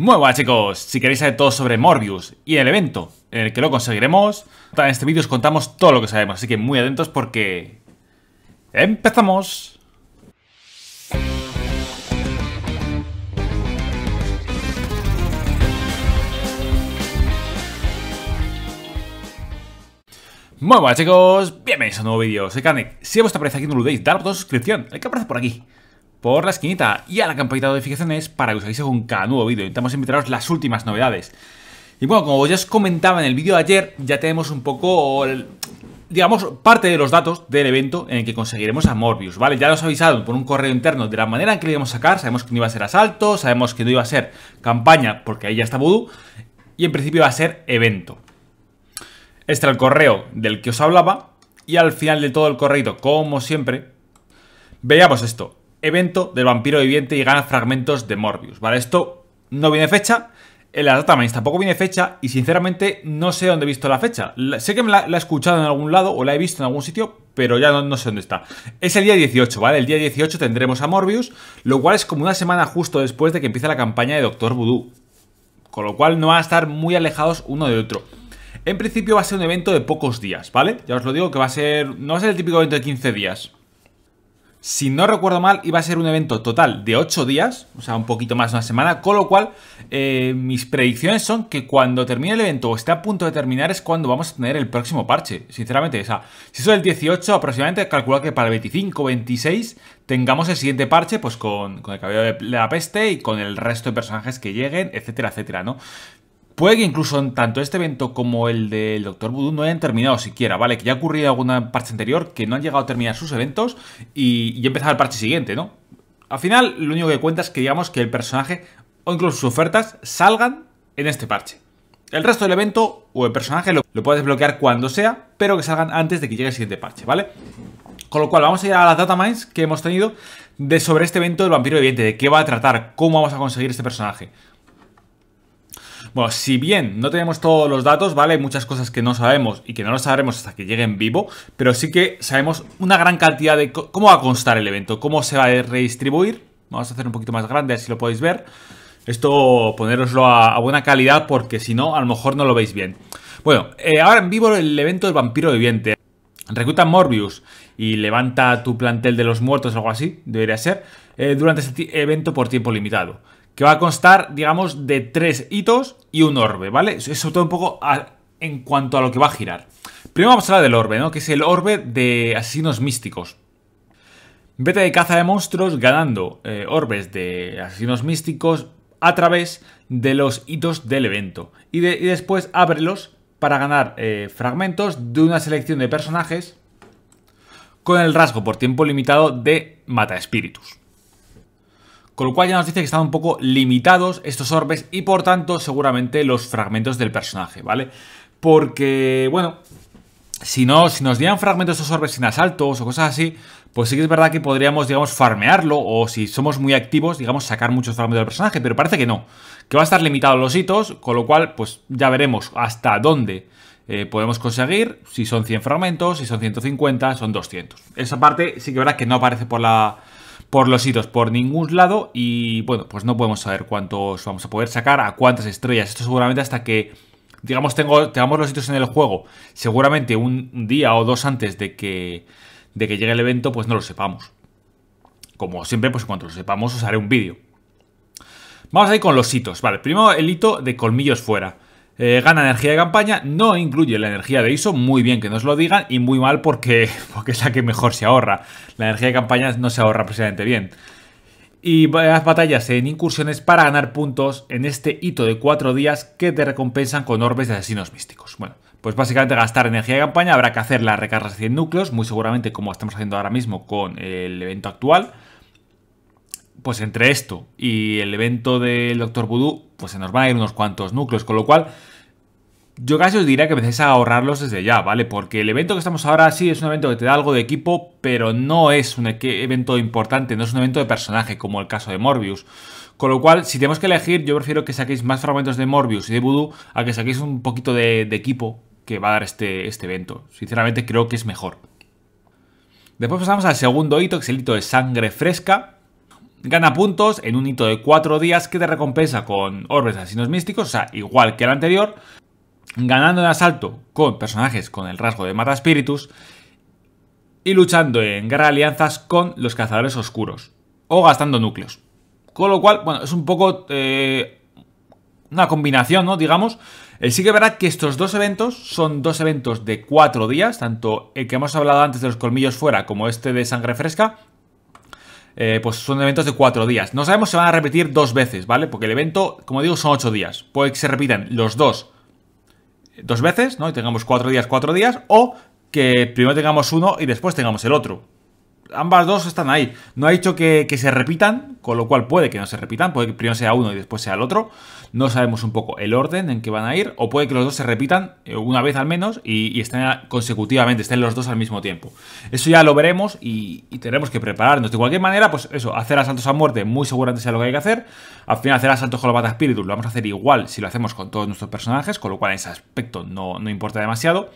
Muy buenas chicos, si queréis saber todo sobre Morbius y el evento en el que lo conseguiremos, en este vídeo os contamos todo lo que sabemos, así que muy atentos porque... ¡Empezamos! Muy buenas chicos, bienvenidos a un nuevo vídeo, soy Kanek. Si os aparece aquí no olvidéis dar Daros de suscripción, el que aparece por aquí por la esquinita y a la campanita de notificaciones para que os avise con cada nuevo vídeo. Intentamos invitaros las últimas novedades. Y bueno, como ya os comentaba en el vídeo de ayer, ya tenemos un poco, digamos, parte de los datos del evento en el que conseguiremos a Morbius, ¿vale? Ya nos avisaron por un correo interno de la manera en que lo íbamos a sacar, sabemos que no iba a ser asalto, sabemos que no iba a ser campaña, porque ahí ya está Voodoo, y en principio iba a ser evento. Este era el correo del que os hablaba, y al final de todo el correo, como siempre, veíamos esto evento del vampiro viviente y gana fragmentos de Morbius, ¿vale? Esto no viene fecha, en la tampoco viene fecha y sinceramente no sé dónde he visto la fecha. sé que me la, he escuchado en algún lado o la he visto en algún sitio, pero ya no, no, sé dónde está. Es el día 18, ¿vale? El día 18 tendremos a Morbius, lo cual es como una semana justo después de que empiece la campaña de Doctor Voodoo. Con lo cual no van a estar muy alejados uno de otro. En principio va a ser un evento de pocos días, ¿vale? Ya os lo digo que va a ser... No va a ser el típico evento de 15 días si no recuerdo mal, iba a ser un evento total de 8 días, o sea, un poquito más de una semana, con lo cual eh, mis predicciones son que cuando termine el evento o esté a punto de terminar es cuando vamos a tener el próximo parche, sinceramente. O sea, si eso es el 18 aproximadamente, calculo que para el 25 26 tengamos el siguiente parche, pues con, con el cabello de la peste y con el resto de personajes que lleguen, etcétera, etcétera, ¿no? Puede que incluso tanto este evento como el del Doctor Voodoo no hayan terminado siquiera, ¿vale? Que ya ha ocurrido alguna parte anterior que no han llegado a terminar sus eventos y, y empezar el parche siguiente, ¿no? Al final, lo único que cuenta es que digamos que el personaje o incluso sus ofertas salgan en este parche. El resto del evento o el personaje lo, puedes desbloquear cuando sea, pero que salgan antes de que llegue el siguiente parche, ¿vale? Con lo cual, vamos a ir a las datamines que hemos tenido de sobre este evento del vampiro viviente, de qué va a tratar, cómo vamos a conseguir este personaje. Bueno, si bien no tenemos todos los datos, ¿vale? Hay muchas cosas que no sabemos y que no lo sabremos hasta que llegue en vivo, pero sí que sabemos una gran cantidad de cómo va a constar el evento, cómo se va a redistribuir. Vamos a hacer un poquito más grande, así lo podéis ver. Esto poneroslo a, buena calidad porque si no, a lo mejor no lo veis bien. Bueno, eh, ahora en vivo el evento del vampiro viviente. Recluta Morbius y levanta tu plantel de los muertos, o algo así, debería ser, eh, durante este evento por tiempo limitado que va a constar, digamos, de tres hitos y un orbe, ¿vale? Eso todo un poco en cuanto a lo que va a girar. Primero vamos a hablar del orbe, ¿no? Que es el orbe de asesinos místicos. Vete de caza de monstruos ganando eh, orbes de asesinos místicos a través de los hitos del evento. Y, después ábrelos para ganar eh, fragmentos de una selección de personajes con el rasgo por tiempo limitado de mata espíritus con lo cual ya nos dice que están un poco limitados estos orbes y por tanto seguramente los fragmentos del personaje, ¿vale? Porque, bueno, si, no, si nos dieran fragmentos de estos orbes sin asaltos o cosas así, pues sí que es verdad que podríamos, digamos, farmearlo o si somos muy activos, digamos, sacar muchos fragmentos del personaje, pero parece que no, que va a estar limitado los hitos, con lo cual, pues ya veremos hasta dónde eh, podemos conseguir, si son 100 fragmentos, si son 150, son 200. Esa parte sí que verdad que no aparece por la por los hitos, por ningún lado. Y bueno, pues no podemos saber cuántos vamos a poder sacar, a cuántas estrellas. Esto seguramente hasta que, digamos, tengamos los hitos en el juego, seguramente un día o dos antes de que, de que llegue el evento, pues no lo sepamos. Como siempre, pues cuando lo sepamos os haré un vídeo. Vamos a ir con los hitos. Vale, primero el hito de colmillos fuera. Eh, gana energía de campaña, no incluye la energía de ISO, muy bien que nos lo digan y muy mal porque, porque es la que mejor se ahorra. La energía de campaña no se ahorra precisamente bien. Y las batallas en incursiones para ganar puntos en este hito de cuatro días que te recompensan con orbes de asesinos místicos. Bueno, pues básicamente gastar energía de campaña, habrá que hacer la recargas de 100 núcleos, muy seguramente como estamos haciendo ahora mismo con el evento actual pues entre esto y el evento del Doctor Voodoo, pues se nos van a ir unos cuantos núcleos, con lo cual yo casi os diría que empecéis a ahorrarlos desde ya, ¿vale? Porque el evento que estamos ahora sí es un evento que te da algo de equipo, pero no es un evento importante, no es un evento de personaje, como el caso de Morbius. Con lo cual, si tenemos que elegir, yo prefiero que saquéis más fragmentos de Morbius y de Voodoo a que saquéis un poquito de, equipo que va a dar este, este evento. Sinceramente, creo que es mejor. Después pasamos al segundo hito, que es el hito de sangre fresca. Gana puntos en un hito de 4 días que te recompensa con orbes de asesinos místicos, o sea, igual que el anterior, ganando en asalto con personajes con el rasgo de Mata Espíritus y luchando en guerra alianzas con los cazadores oscuros o gastando núcleos. Con lo cual, bueno, es un poco eh, una combinación, ¿no? Digamos. Eh, sí que verá que estos dos eventos son dos eventos de cuatro días, tanto el que hemos hablado antes de los colmillos fuera como este de sangre fresca. Eh, pues son eventos de cuatro días. No sabemos si van a repetir dos veces, ¿vale? Porque el evento, como digo, son ocho días. Puede que se repitan los dos dos veces, ¿no? Y tengamos cuatro días, cuatro días, o que primero tengamos uno y después tengamos el otro ambas dos están ahí. No ha dicho que, se repitan, con lo cual puede que no se repitan, puede que primero sea uno y después sea el otro. No sabemos un poco el orden en que van a ir, o puede que los dos se repitan eh, una vez al menos y, estén consecutivamente, estén los dos al mismo tiempo. Eso ya lo veremos y, tenemos que prepararnos. De cualquier manera, pues eso, hacer asaltos a muerte muy seguramente sea lo que hay que hacer. Al final, hacer asaltos con la bata espíritu lo vamos a hacer igual si lo hacemos con todos nuestros personajes, con lo cual en ese aspecto no, no importa demasiado.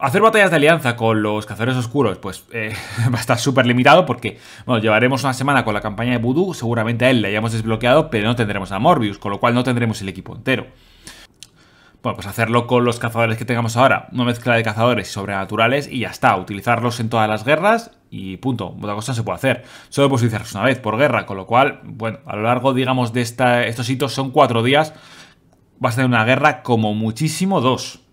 Hacer batallas de alianza con los cazadores oscuros, pues eh, va a estar súper limitado porque, bueno, llevaremos una semana con la campaña de Voodoo, seguramente a él le hayamos desbloqueado, pero no tendremos a Morbius, con lo cual no tendremos el equipo entero. Bueno, pues hacerlo con los cazadores que tengamos ahora, una mezcla de cazadores sobrenaturales y ya está, utilizarlos en todas las guerras y punto, otra cosa se puede hacer. Solo puedes utilizarlos una vez por guerra, con lo cual, bueno, a lo largo, digamos, de estos hitos son cuatro días, va a tener una guerra como muchísimo dos.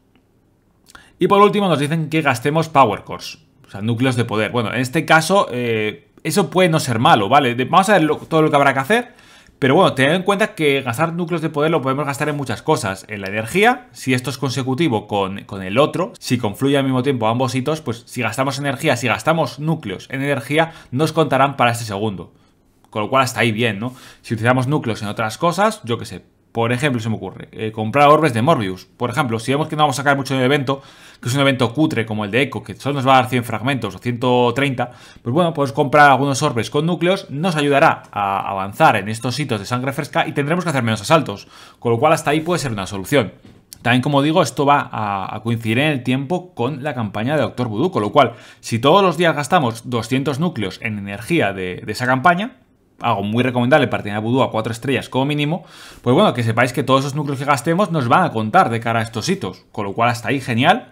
Y por último nos dicen que gastemos power cores, o sea, núcleos de poder. Bueno, en este caso eh, eso puede no ser malo, ¿vale? Vamos a ver todo lo que habrá que hacer. Pero bueno, tened en cuenta que gastar núcleos de poder lo podemos gastar en muchas cosas. En la energía, si esto es consecutivo con, con el otro, si confluye al mismo tiempo ambos hitos, pues si gastamos energía, si gastamos núcleos en energía, nos contarán para este segundo. Con lo cual hasta ahí bien, ¿no? Si utilizamos núcleos en otras cosas, yo qué sé, por ejemplo, se me ocurre, eh, comprar orbes de Morbius. Por ejemplo, si vemos que no vamos a sacar mucho del evento, que es un evento cutre como el de Echo, que solo nos va a dar 100 fragmentos o 130, pues bueno, pues comprar algunos orbes con núcleos, nos ayudará a avanzar en estos sitios de sangre fresca y tendremos que hacer menos asaltos, con lo cual hasta ahí puede ser una solución. También, como digo, esto va a, coincidir en el tiempo con la campaña de Doctor Voodoo, con lo cual, si todos los días gastamos 200 núcleos en energía de esa campaña, algo muy recomendable para tener Voodoo a 4 estrellas como mínimo, pues bueno, que sepáis que todos esos núcleos que gastemos nos van a contar de cara a estos hitos, con lo cual hasta ahí genial.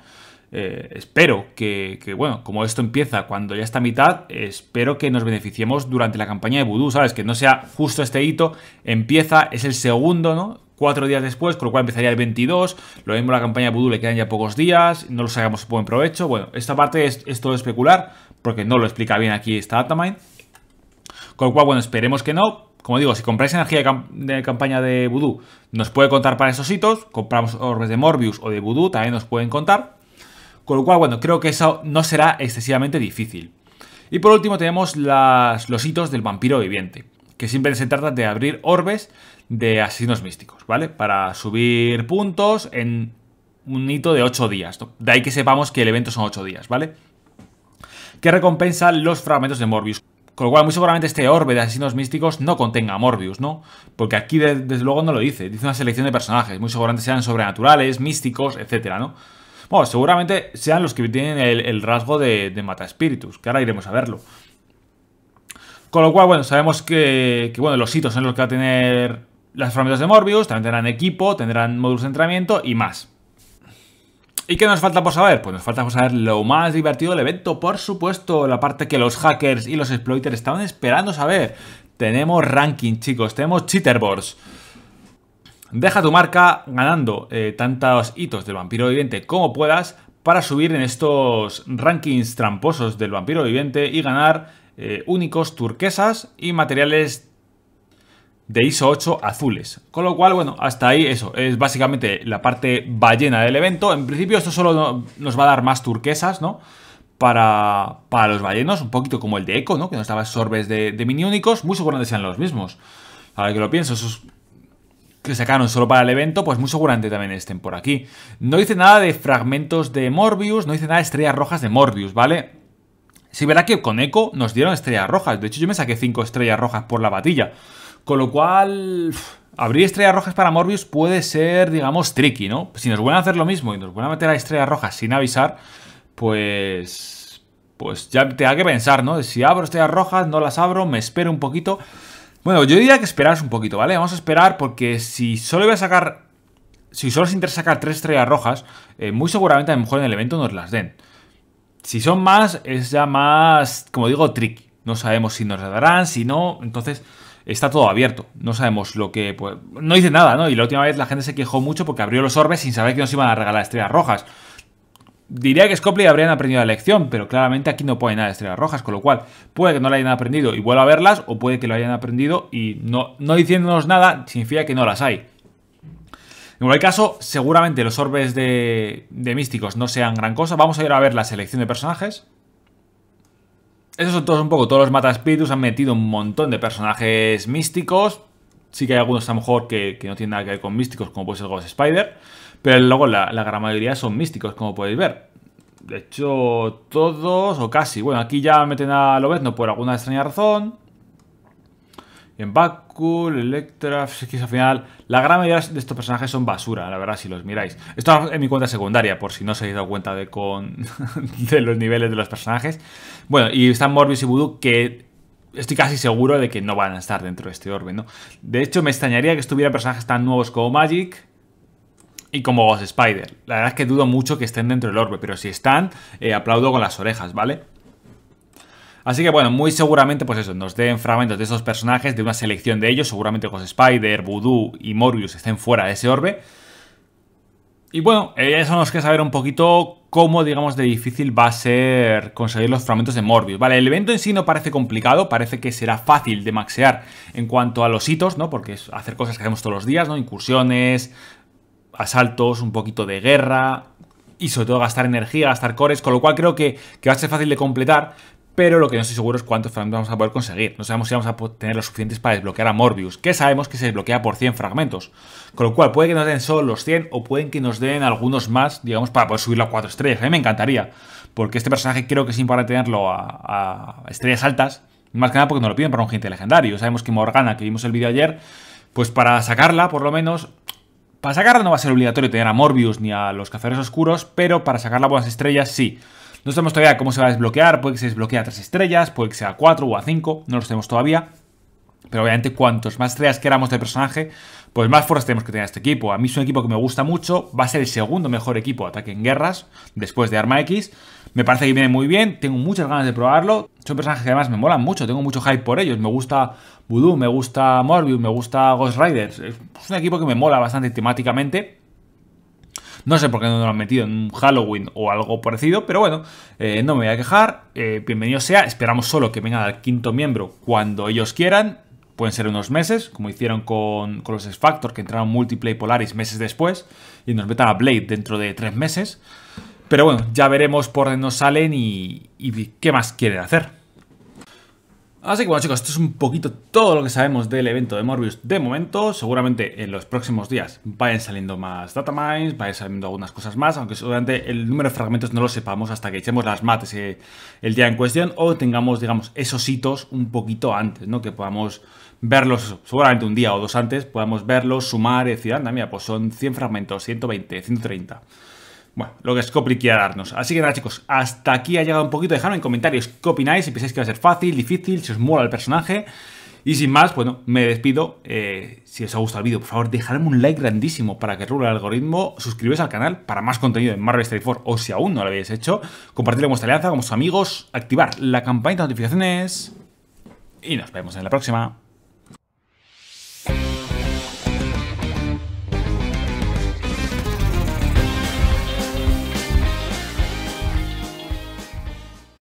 Eh, espero que, bueno, como esto empieza cuando ya está a mitad, espero que nos beneficiemos durante la campaña de Voodoo, ¿sabes? Que no sea justo este hito, empieza, es el segundo, ¿no? Cuatro días después, con lo cual empezaría el 22, lo mismo la campaña de Voodoo le quedan ya pocos días, no lo sacamos buen provecho, bueno, esta parte es, todo especular, porque no lo explica bien aquí esta Datamine, con lo cual, bueno, esperemos que no. Como digo, si compráis energía de, campaña de Voodoo, nos puede contar para esos hitos. Compramos orbes de Morbius o de Voodoo, también nos pueden contar. Con lo cual, bueno, creo que eso no será excesivamente difícil. Y por último tenemos los hitos del vampiro viviente, que siempre se trata de abrir orbes de asesinos místicos, ¿vale? Para subir puntos en un hito de 8 días. De ahí que sepamos que el evento son 8 días, ¿vale? Que recompensa los fragmentos de Morbius. Con lo cual, muy seguramente este orbe de asesinos místicos no contenga a Morbius, ¿no? Porque aquí, desde luego, no lo dice. Dice una selección de personajes. Muy seguramente sean sobrenaturales, místicos, etcétera, ¿no? Bueno, seguramente sean los que tienen el, rasgo de, de espíritus, que ahora iremos a verlo. Con lo cual, bueno, sabemos que, bueno, los hitos son los que va a tener las herramientas de Morbius, también tendrán equipo, tendrán módulos de entrenamiento y más. ¿Y qué nos falta por saber? Pues nos falta por saber lo más divertido del evento, por supuesto, la parte que los hackers y los exploiters estaban esperando saber. Tenemos ranking, chicos, tenemos cheaterboards. Deja tu marca ganando eh, tantos hitos del vampiro viviente como puedas para subir en estos rankings tramposos del vampiro viviente y ganar eh, únicos turquesas y materiales de ISO 8 azules. Con lo cual, bueno, hasta ahí eso, es básicamente la parte ballena del evento. En principio esto solo nos va a dar más turquesas, ¿no? Para, para, los ballenos, un poquito como el de Eco, ¿no? Que nos daba sorbes de, de mini únicos, muy seguramente sean los mismos. A ver que lo pienso, esos que sacaron solo para el evento, pues muy seguramente también estén por aquí. No dice nada de fragmentos de Morbius, no dice nada de estrellas rojas de Morbius, ¿vale? Sí, verá que con Echo nos dieron estrellas rojas. De hecho, yo me saqué 5 estrellas rojas por la batilla. Con lo cual, abrir estrellas rojas para Morbius puede ser, digamos, tricky, ¿no? Si nos vuelven a hacer lo mismo y nos vuelven a meter a estrellas rojas sin avisar, pues... Pues ya te da que pensar, ¿no? Si abro estrellas rojas, no las abro, me espero un poquito. Bueno, yo diría que esperas un poquito, ¿vale? Vamos a esperar porque si solo voy a sacar... Si solo se interesa sacar tres estrellas rojas, eh, muy seguramente a lo mejor en el evento nos las den. Si son más, es ya más, como digo, tricky. No sabemos si nos las darán, si no. Entonces, está todo abierto. No sabemos lo que. Pues, no dice nada, ¿no? Y la última vez la gente se quejó mucho porque abrió los orbes sin saber que nos iban a regalar estrellas rojas. Diría que Scopley habrían aprendido la lección, pero claramente aquí no pone nada de estrellas rojas, con lo cual puede que no la hayan aprendido y vuelva a verlas, o puede que lo hayan aprendido y no, no diciéndonos nada significa que no las hay. En cualquier caso, seguramente los orbes de místicos no sean gran cosa. Vamos a ir a ver la selección de personajes. Esos son todos un poco, todos los Mataspiritus han metido un montón de personajes místicos. Sí que hay algunos a lo mejor que, no tienen nada que ver con místicos, como puede ser Ghost Spider. Pero luego la, la gran mayoría son místicos, como podéis ver. De hecho, todos o casi. Bueno, aquí ya meten a no, por alguna extraña razón en Bakul, Electra, es al final la gran mayoría de estos personajes son basura, la verdad, si los miráis. Esto en mi cuenta secundaria, por si no os habéis dado cuenta de, con, de los niveles de los personajes. Bueno, y están Morbius y Voodoo, que estoy casi seguro de que no van a estar dentro de este orbe, ¿no? De hecho, me extrañaría que estuvieran personajes tan nuevos como Magic, y como Ghost Spider. La verdad es que dudo mucho que estén dentro del orbe, pero si están, eh, aplaudo con las orejas, ¿vale? Así que bueno, muy seguramente pues eso, nos den fragmentos de esos personajes, de una selección de ellos, seguramente los Spider, Voodoo y Morbius estén fuera de ese orbe. Y bueno, eh, eso nos queda saber un poquito cómo, digamos, de difícil va a ser conseguir los fragmentos de Morbius. Vale, el evento en sí no parece complicado, parece que será fácil de maxear en cuanto a los hitos, ¿no? Porque es hacer cosas que hacemos todos los días, ¿no? Incursiones, asaltos, un poquito de guerra, y sobre todo gastar energía, gastar cores, con lo cual creo que, que, va a ser fácil de completar, pero lo que no estoy seguro es cuántos fragmentos vamos a poder conseguir. No sabemos si vamos a tener los suficientes para desbloquear a Morbius, que sabemos que se desbloquea por 100 fragmentos. Con lo cual, puede que nos den solo los 100 o pueden que nos den algunos más, digamos, para poder subirlo a 4 estrellas. A mí me encantaría, porque este personaje creo que es importante tenerlo a, estrellas altas, más que nada porque nos lo piden para un gente legendario. Sabemos que Morgana, que vimos el vídeo ayer, pues para sacarla, por lo menos, para sacarla no va a ser obligatorio tener a Morbius ni a los cazadores Oscuros, pero para sacarla a buenas estrellas sí. No sabemos todavía cómo se va a desbloquear, puede que se desbloquee a 3 estrellas, puede que sea a 4 o a 5, no lo sabemos todavía. Pero obviamente cuantos más estrellas queramos de personaje, pues más fuerzas tenemos que tener este equipo. A mí es un equipo que me gusta mucho, va a ser el segundo mejor equipo de ataque en guerras, después de Arma X. Me parece que viene muy bien, tengo muchas ganas de probarlo. Son personajes que además me molan mucho, tengo mucho hype por ellos. Me gusta Voodoo, me gusta Morbius, me gusta Ghost Riders, Es un equipo que me mola bastante temáticamente. No sé por qué no lo han metido en un Halloween o algo parecido, pero bueno, eh, no me voy a quejar. Eh, bienvenido sea. Esperamos solo que venga el quinto miembro cuando ellos quieran. Pueden ser unos meses, como hicieron con, los X-Factor, que entraron Multiplay Polaris meses después, y nos metan a Blade dentro de tres meses. Pero bueno, ya veremos por dónde nos salen y, y qué más quieren hacer. Así que bueno chicos, esto es un poquito todo lo que sabemos del evento de Morbius de momento. Seguramente en los próximos días vayan saliendo más datamines, vayan saliendo algunas cosas más, aunque seguramente el número de fragmentos no lo sepamos hasta que echemos las mates eh, el día en cuestión o tengamos, digamos, esos hitos un poquito antes, ¿no? Que podamos verlos, seguramente un día o dos antes, podamos verlos, sumar y decir, anda, mira, pues son 100 fragmentos, 120, 130 bueno, lo que Scopely quiera darnos. Así que nada, chicos, hasta aquí ha llegado un poquito. Dejadme en comentarios qué opináis, si pensáis que va a ser fácil, difícil, si os mola el personaje. Y sin más, bueno, me despido. Eh, si os ha gustado el vídeo, por favor, dejadme un like grandísimo para que rule el algoritmo. Suscribiros al canal para más contenido en Marvel Strike 4 o si aún no lo habéis hecho. Compartirlo con vuestra alianza, con vuestros amigos. Activar la campanita de notificaciones. Y nos vemos en la próxima.